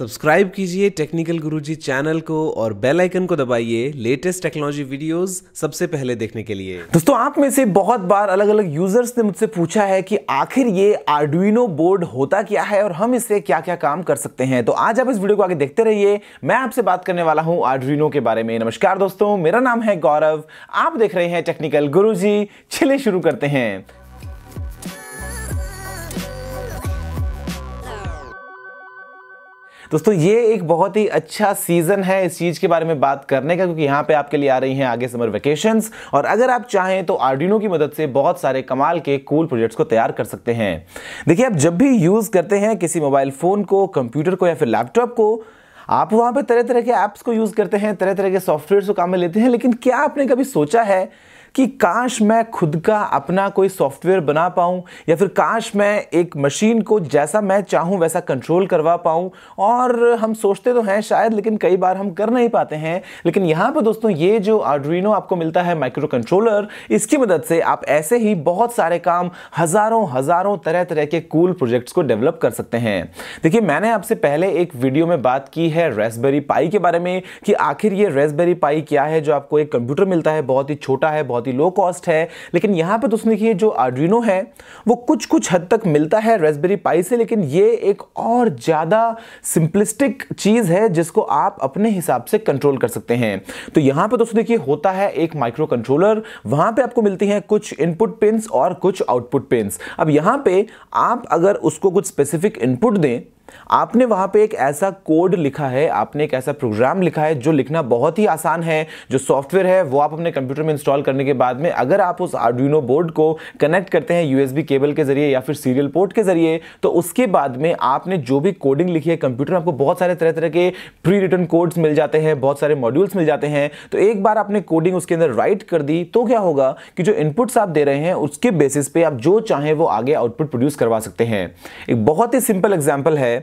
subscribe कीजिए technical गुरुजी channel को और बेल आइकन को दबाइए लेटेस्ट टेक्नोलॉजी वीडियोस सबसे पहले देखने के लिए दोस्तों आप में से बहुत बार अलग अलग यूजर्स ने मुझसे पूछा है कि आखिर ये आर्डुइनो बोर्ड होता क्या है और हम इससे क्या क्या काम कर सकते हैं तो आज आप इस वीडियो को आगे देखते रहिए मैं आपसे बात करने वाला हूँ आर्डुइनो के बारे में नमस्कार दोस्तों मेरा नाम है गौरव आप देख रहे हैं टेक्निकल गुरु जी शुरू करते हैं दोस्तों ये एक बहुत ही अच्छा सीजन है इस चीज के बारे में बात करने का क्योंकि यहाँ पे आपके लिए आ रही हैं आगे समर वेकेशन और अगर आप चाहें तो आर्डिनो की मदद से बहुत सारे कमाल के कूल प्रोजेक्ट्स को तैयार कर सकते हैं देखिए आप जब भी यूज करते हैं किसी मोबाइल फोन को कंप्यूटर को या फिर लैपटॉप को आप वहाँ पर तरह तरह के ऐप्स को यूज़ करते हैं तरह तरह के सॉफ्टवेयर को काम में लेते हैं लेकिन क्या आपने कभी सोचा है कि काश मैं खुद का अपना कोई सॉफ्टवेयर बना पाऊं या फिर काश मैं एक मशीन को जैसा मैं चाहूं वैसा कंट्रोल करवा पाऊं और हम सोचते तो हैं शायद लेकिन कई बार हम कर नहीं पाते हैं लेकिन यहाँ पर दोस्तों ये जो आर्डुइनो आपको मिलता है माइक्रो कंट्रोलर इसकी मदद से आप ऐसे ही बहुत सारे काम हज़ारों हज़ारों तरह तरह के कूल प्रोजेक्ट्स को डेवलप कर सकते हैं देखिए मैंने आपसे पहले एक वीडियो में बात की है रेसबेरी पाई के बारे में कि आखिर ये रेसबेरी पाई क्या है जो आपको एक कंप्यूटर मिलता है बहुत ही छोटा है बहुत बहुत ही लो कॉस्ट है लेकिन यहाँ पर दोस्तों देखिए जो आर्डिनो है वो कुछ कुछ हद तक मिलता है रेसबेरी पाई से लेकिन ये एक और ज़्यादा सिंपलिस्टिक चीज़ है जिसको आप अपने हिसाब से कंट्रोल कर सकते हैं तो यहाँ पर दोस्तों देखिए होता है एक माइक्रो कंट्रोलर वहाँ पर आपको मिलती हैं कुछ इनपुट पिन्स और कुछ आउटपुट पिन्स अब यहाँ पर आप अगर उसको कुछ स्पेसिफिक इनपुट दें आपने वहां पे एक ऐसा कोड लिखा है आपने एक ऐसा प्रोग्राम लिखा है जो लिखना बहुत ही आसान है जो सॉफ्टवेयर है वो आप अपने कंप्यूटर में इंस्टॉल करने के बाद में अगर आप उस आर्डुइनो बोर्ड को कनेक्ट करते हैं यूएसबी केबल के जरिए या फिर सीरियल पोर्ट के जरिए तो उसके बाद में आपने जो भी कोडिंग लिखी है कंप्यूटर में आपको बहुत सारे तरह तरह के प्री रिटर्न कोड्स मिल जाते हैं बहुत सारे मॉड्यूल्स मिल जाते हैं तो एक बार आपने कोडिंग उसके अंदर राइट कर दी तो क्या होगा कि जो इनपुट्स आप दे रहे हैं उसके बेसिस पे आप जो चाहें वो आगे आउटपुट प्रोड्यूस करवा सकते हैं एक बहुत ही सिंपल एग्जाम्पल है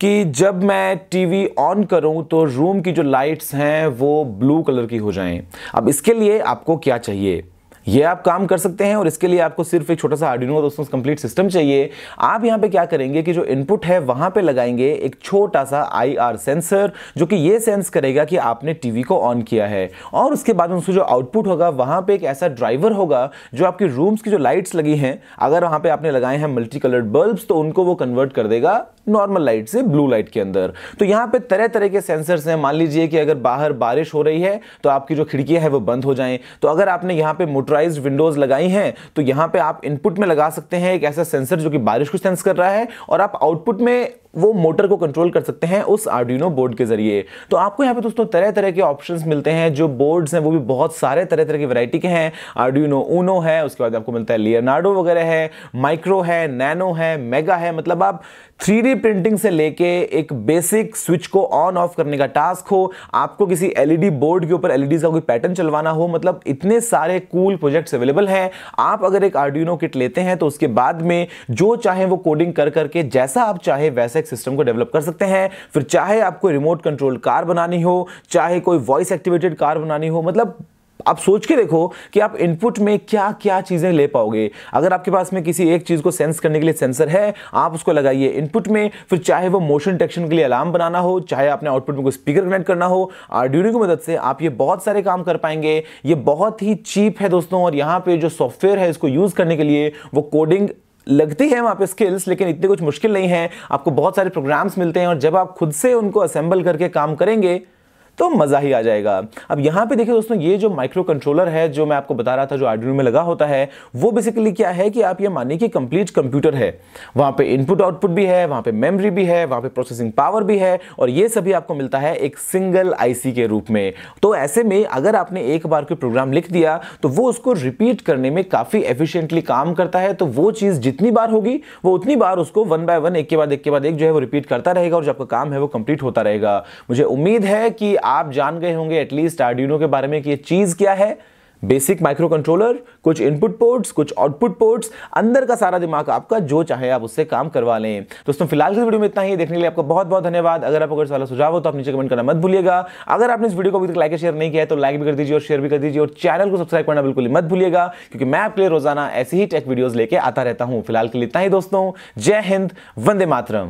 कि जब मैं टीवी ऑन करूं तो रूम की जो लाइट्स हैं वो ब्लू कलर की हो जाएं अब इसके लिए आपको क्या चाहिए ये आप काम कर सकते हैं और इसके लिए आपको सिर्फ एक छोटा सा आर्डिनो दोस्तों कंप्लीट सिस्टम चाहिए आप यहाँ पे क्या करेंगे कि जो इनपुट है वहाँ पे लगाएंगे एक छोटा सा आईआर सेंसर जो कि ये सेंस करेगा कि आपने टीवी को ऑन किया है और उसके बाद उसको जो आउटपुट होगा वहाँ पे एक ऐसा ड्राइवर होगा जो आपकी रूम्स की जो लाइट्स लगी हैं अगर वहाँ पर आपने लगाए हैं मल्टी कलर्ड बल्ब तो उनको वो कन्वर्ट कर देगा नॉर्मल लाइट से ब्लू लाइट के अंदर तो यहां पे तरह तरह के सेंसर्स हैं मान लीजिए कि अगर बाहर बारिश हो रही है तो आपकी जो खिड़कियां हैं वो बंद हो जाएं तो अगर आपने यहां पे मोटराइज विंडोज़ लगाई हैं तो यहां पे आप इनपुट में लगा सकते हैं एक ऐसा सेंसर जो कि बारिश को सेंस कर रहा है और आप आउटपुट में वो मोटर को कंट्रोल कर सकते हैं उस आर्डिनो बोर्ड के जरिए तो आपको यहाँ पे दोस्तों तरह तरह के ऑप्शंस मिलते हैं जो बोर्ड्स हैं वो भी बहुत सारे तरह तरह की वैरायटी के हैं आर्डिनो ऊनो है उसके बाद आपको मिलता है लियोनार्डो वगैरह है माइक्रो है नैनो है मेगा है मतलब आप थ्री प्रिंटिंग से लेके एक बेसिक स्विच को ऑन ऑफ करने का टास्क हो आपको किसी एलईडी बोर्ड के ऊपर एलईडी का कोई पैटर्न चलवाना हो मतलब इतने सारे कूल प्रोजेक्ट्स अवेलेबल हैं आप अगर एक आर्डिनो किट लेते हैं तो उसके बाद में जो चाहे वो कोडिंग कर करके जैसा आप चाहे वैसा एक सिस्टम को डेवलप कर सकते हैं फिर चाहे आपको रिमोट कंट्रोल कार बनानी हो चाहे कोई वॉइस एक्टिवेटेड कार बनानी हो मतलब आप सोच के देखो कि आप इनपुट में क्या क्या चीज़ें ले पाओगे अगर आपके पास में किसी एक चीज़ को सेंस करने के लिए सेंसर है आप उसको लगाइए इनपुट में फिर चाहे वो मोशन डिटेक्शन के लिए अलार्म बनाना हो चाहे आपने आउटपुट में कोई स्पीकर कनेक्ट करना हो आरडियो की मदद से आप ये बहुत सारे काम कर पाएंगे ये बहुत ही चीप है दोस्तों और यहाँ पे जो सॉफ्टवेयर है इसको यूज़ करने के लिए वो कोडिंग लगती है वहाँ पे स्किल्स लेकिन इतनी कुछ मुश्किल नहीं है आपको बहुत सारे प्रोग्राम्स मिलते हैं और जब आप खुद से उनको असेंबल करके काम करेंगे तो मज़ा ही आ जाएगा अब यहाँ पे देखिए दोस्तों ये जो माइक्रो कंट्रोलर है जो मैं आपको बता रहा था जो आर्डिनो में लगा होता है वो बेसिकली क्या है कि आप ये मानिए कि कंप्लीट कंप्यूटर है वहाँ पे इनपुट आउटपुट भी है वहाँ पे मेमोरी भी है वहाँ पे प्रोसेसिंग पावर भी है और ये सभी आपको मिलता है एक सिंगल आईसी के रूप में तो ऐसे में अगर आपने एक बार कोई प्रोग्राम लिख दिया तो वो उसको रिपीट करने में काफ़ी एफिशियंटली काम करता है तो वो चीज़ जितनी बार होगी वो उतनी बार उसको वन बाय वन एक के बाद एक के बाद एक जो है वो रिपीट करता रहेगा और जो आपका काम है वो कंप्लीट होता रहेगा मुझे उम्मीद है कि आप जान गए होंगे एटलीस्ट आर्डिनो के बारे में कि ये चीज़ क्या है बेसिक माइक्रो कंट्रोलर कुछ इनपुट पोर्ट्स कुछ आउटपुट पोर्ट्स अंदर का सारा दिमाग आपका जो चाहे आप उससे काम करवा लें दोस्तों फिलहाल इस वीडियो में इतना ही देखने के लिए आपका बहुत बहुत धन्यवाद अगर आपको कोई वाला सुझाव हो तो आप नीचे कमेंट करना मत भूलिएगा अगर आपने इस वीडियो को अभी तक लाइक शेयर नहीं किया है तो लाइक भी कर दीजिए और शेयर भी कर दीजिए और चैनल को सब्सक्राइब करना बिल्कुल मत भूलिएगा क्योंकि मैं आपके लिए रोजाना ऐसी ही टेक वीडियोज लेकर आता रहता हूँ फिलहाल के लिए इतना ही दोस्तों जय हिंद वंदे मातरम